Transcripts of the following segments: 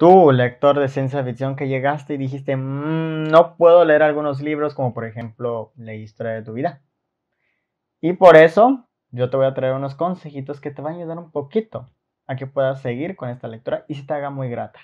Tú, lector de ciencia ficción que llegaste y dijiste, mm, no puedo leer algunos libros como por ejemplo La historia de tu vida. Y por eso yo te voy a traer unos consejitos que te van a ayudar un poquito a que puedas seguir con esta lectura y se te haga muy grata.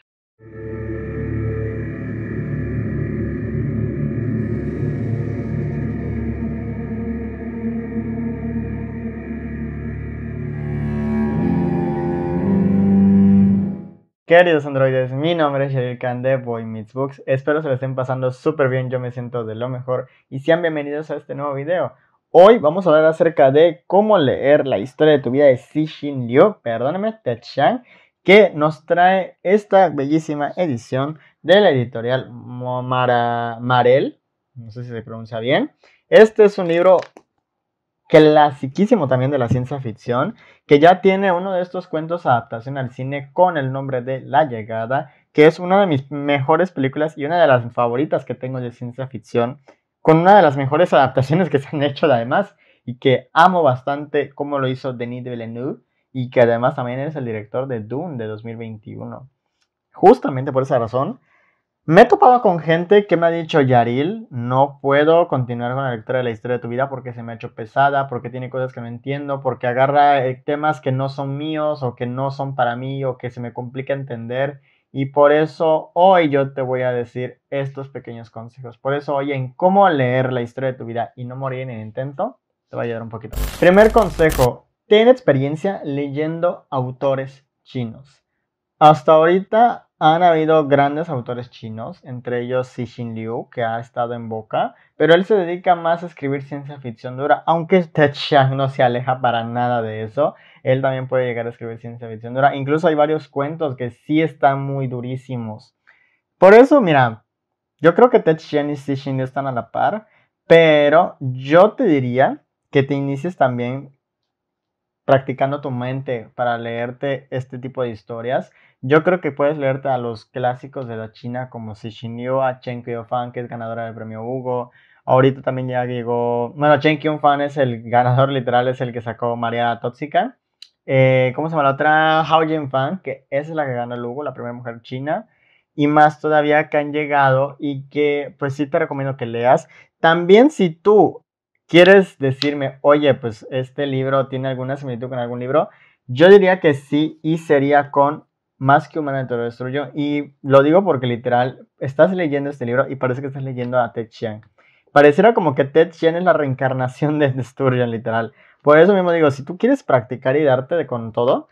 Queridos androides, mi nombre es Sheryl Khan de Boy Meets Books. Espero se lo estén pasando súper bien, yo me siento de lo mejor. Y sean bienvenidos a este nuevo video. Hoy vamos a hablar acerca de cómo leer la historia de tu vida de Xi Xin Liu, perdóname, Chang, que nos trae esta bellísima edición de la editorial Marel. No sé si se pronuncia bien. Este es un libro clasiquísimo también de la ciencia ficción, que ya tiene uno de estos cuentos adaptación al cine con el nombre de La llegada, que es una de mis mejores películas y una de las favoritas que tengo de ciencia ficción, con una de las mejores adaptaciones que se han hecho además y que amo bastante como lo hizo Denis Villeneuve y que además también es el director de Dune de 2021. Justamente por esa razón, me he topado con gente que me ha dicho, Yaril, no puedo continuar con la lectura de la historia de tu vida porque se me ha hecho pesada, porque tiene cosas que no entiendo, porque agarra eh, temas que no son míos o que no son para mí o que se me complica entender. Y por eso hoy yo te voy a decir estos pequeños consejos. Por eso hoy en cómo leer la historia de tu vida y no morir en el intento, te va a ayudar un poquito. Primer consejo, ten experiencia leyendo autores chinos. Hasta ahorita han habido grandes autores chinos, entre ellos Xi Xin Liu, que ha estado en boca, pero él se dedica más a escribir ciencia ficción dura, aunque Ted Chiang no se aleja para nada de eso. Él también puede llegar a escribir ciencia ficción dura. Incluso hay varios cuentos que sí están muy durísimos. Por eso, mira, yo creo que Te Chiang y Xi Xin están a la par, pero yo te diría que te inicies también practicando tu mente para leerte este tipo de historias. Yo creo que puedes leerte a los clásicos de la China como a Chen Qiufan, que es ganadora del premio Hugo. Ahorita también ya llegó, bueno, Chen Qiufan es el ganador literal, es el que sacó María Tóxica. Eh, ¿Cómo se llama la otra? Hao Fan. que es la que gana el Hugo, la primera mujer china. Y más todavía que han llegado y que pues sí te recomiendo que leas. También si tú quieres decirme, oye, pues este libro tiene alguna similitud con algún libro, yo diría que sí y sería con Más que humano de lo destruyo. Y lo digo porque literal, estás leyendo este libro y parece que estás leyendo a Ted Chiang. Pareciera como que Ted Chiang es la reencarnación de Sturgeon, literal. Por eso mismo digo, si tú quieres practicar y darte de con todo,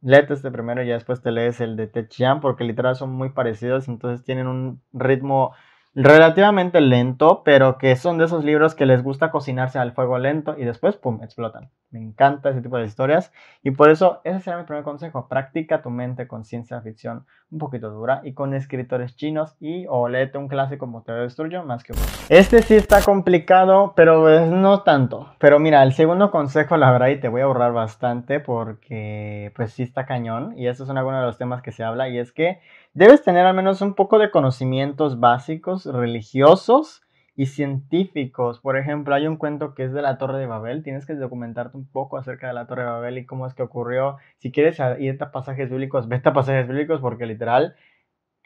léete este primero y después te lees el de Ted Chiang porque literal son muy parecidos, entonces tienen un ritmo relativamente lento, pero que son de esos libros que les gusta cocinarse al fuego lento y después, ¡pum!, explotan. Me encanta ese tipo de historias y por eso ese será mi primer consejo. Practica tu mente con ciencia ficción un poquito dura y con escritores chinos y o léete un clásico como de Destruyo más que bueno. Este sí está complicado, pero no tanto. Pero mira, el segundo consejo, la verdad, y te voy a ahorrar bastante porque pues sí está cañón y estos son algunos de los temas que se habla y es que Debes tener al menos un poco de conocimientos básicos, religiosos y científicos. Por ejemplo, hay un cuento que es de la Torre de Babel. Tienes que documentarte un poco acerca de la Torre de Babel y cómo es que ocurrió. Si quieres ir a pasajes bíblicos, ve a pasajes bíblicos porque literal,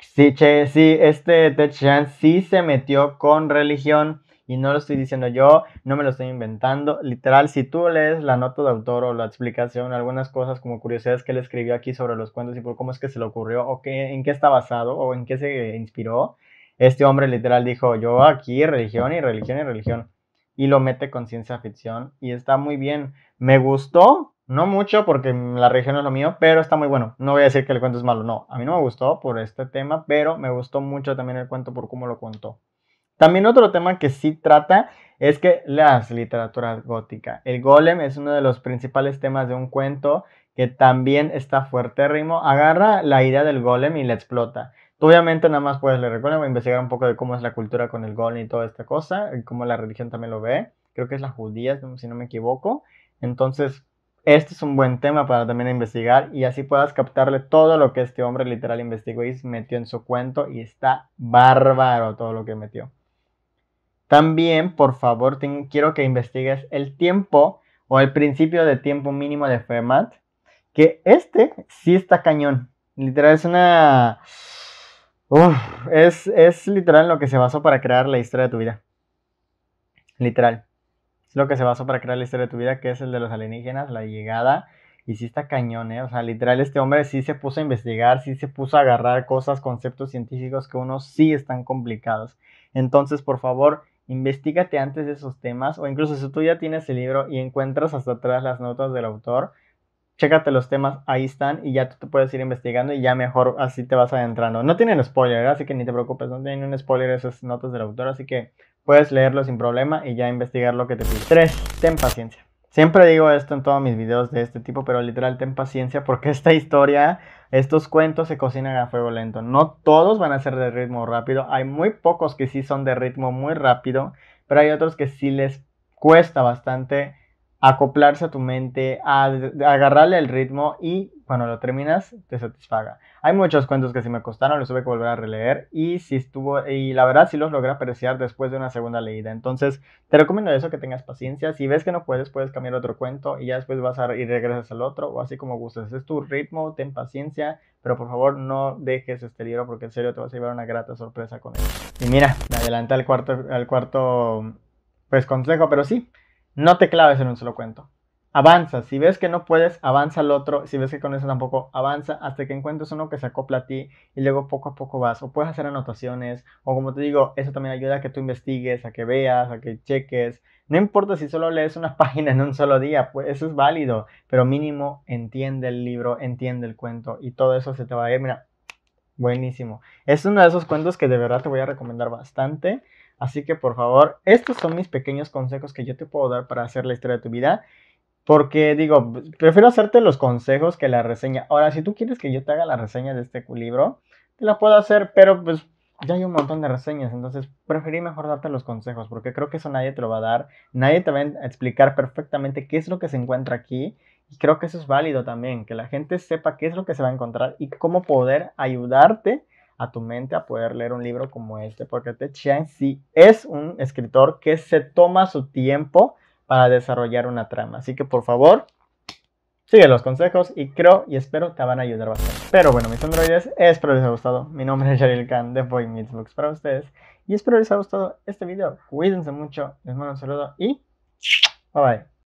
sí, este Ted sí se metió con religión y no lo estoy diciendo yo, no me lo estoy inventando. Literal, si tú lees la nota de autor o la explicación, algunas cosas como curiosidades que él escribió aquí sobre los cuentos y por cómo es que se le ocurrió o qué, en qué está basado o en qué se inspiró, este hombre literal dijo, yo aquí religión y religión y religión. Y lo mete con ciencia ficción y está muy bien. Me gustó, no mucho porque la religión es lo mío, pero está muy bueno. No voy a decir que el cuento es malo, no. A mí no me gustó por este tema, pero me gustó mucho también el cuento por cómo lo contó. También otro tema que sí trata es que las literaturas gótica. El golem es uno de los principales temas de un cuento que también está fuertérrimo. Agarra la idea del golem y la explota. Tú obviamente nada más puedes leer el golem, investigar un poco de cómo es la cultura con el golem y toda esta cosa, y cómo la religión también lo ve. Creo que es la judía, si no me equivoco. Entonces, este es un buen tema para también investigar y así puedas captarle todo lo que este hombre literal investigó y metió en su cuento y está bárbaro todo lo que metió. También, por favor, quiero que investigues el tiempo o el principio de tiempo mínimo de Fermat, que este sí está cañón. Literal, es una... es, literal lo que se basó para crear la historia de tu vida. Literal. Es lo que se basó para crear la historia de tu vida, que es el de los alienígenas, la llegada. Y sí está cañón, ¿eh? O sea, literal, este hombre sí se puso a investigar, sí se puso a agarrar cosas, conceptos científicos que unos sí están complicados. Entonces, por favor, Investígate antes de esos temas o incluso si tú ya tienes el libro y encuentras hasta atrás las notas del autor, chécate los temas, ahí están y ya tú te puedes ir investigando y ya mejor así te vas adentrando. No tienen spoiler, ¿eh? así que ni te preocupes, no tienen un spoiler esas notas del autor, así que puedes leerlo sin problema y ya investigar lo que te pide. Tres Ten paciencia. Siempre digo esto en todos mis videos de este tipo, pero literal ten paciencia porque esta historia, estos cuentos se cocinan a fuego lento. No todos van a ser de ritmo rápido. Hay muy pocos que sí son de ritmo muy rápido, pero hay otros que sí les cuesta bastante acoplarse a tu mente, agarrarle el ritmo y cuando lo terminas te satisfaga. Hay muchos cuentos que si me costaron, los tuve que volver a releer y si estuvo y la verdad sí los logré apreciar después de una segunda leída. Entonces, te recomiendo eso que tengas paciencia, si ves que no puedes, puedes cambiar otro cuento y ya después vas a ir regresas al otro o así como gustes. es tu ritmo, ten paciencia, pero por favor no dejes este libro porque en serio te vas a llevar una grata sorpresa con él. Y mira, me adelanté al cuarto al cuarto pues consejo, pero sí, no te claves en un solo cuento avanza. Si ves que no puedes, avanza al otro. Si ves que con eso tampoco, avanza hasta que encuentres uno que se acopla a ti y luego poco a poco vas. O puedes hacer anotaciones, o como te digo, eso también ayuda a que tú investigues, a que veas, a que cheques. No importa si solo lees una página en un solo día, pues eso es válido, pero mínimo entiende el libro, entiende el cuento y todo eso se te va a ir. Mira, buenísimo. Es uno de esos cuentos que de verdad te voy a recomendar bastante. Así que por favor, estos son mis pequeños consejos que yo te puedo dar para hacer la historia de tu vida. Porque digo, prefiero hacerte los consejos que la reseña. Ahora, si tú quieres que yo te haga la reseña de este libro, te la puedo hacer, pero pues ya hay un montón de reseñas, entonces preferí mejor darte los consejos, porque creo que eso nadie te lo va a dar, nadie te va a explicar perfectamente qué es lo que se encuentra aquí, y creo que eso es válido también, que la gente sepa qué es lo que se va a encontrar y cómo poder ayudarte a tu mente a poder leer un libro como este, porque Te Chiang sí es un escritor que se toma su tiempo para desarrollar una trama. Así que por favor, sigue los consejos y creo y espero te van a ayudar bastante. Pero bueno, mis androides, espero les haya gustado. Mi nombre es Yaril Khan de Boy Meets Books para ustedes. Y espero les haya gustado este video. Cuídense mucho, les mando un saludo y bye bye.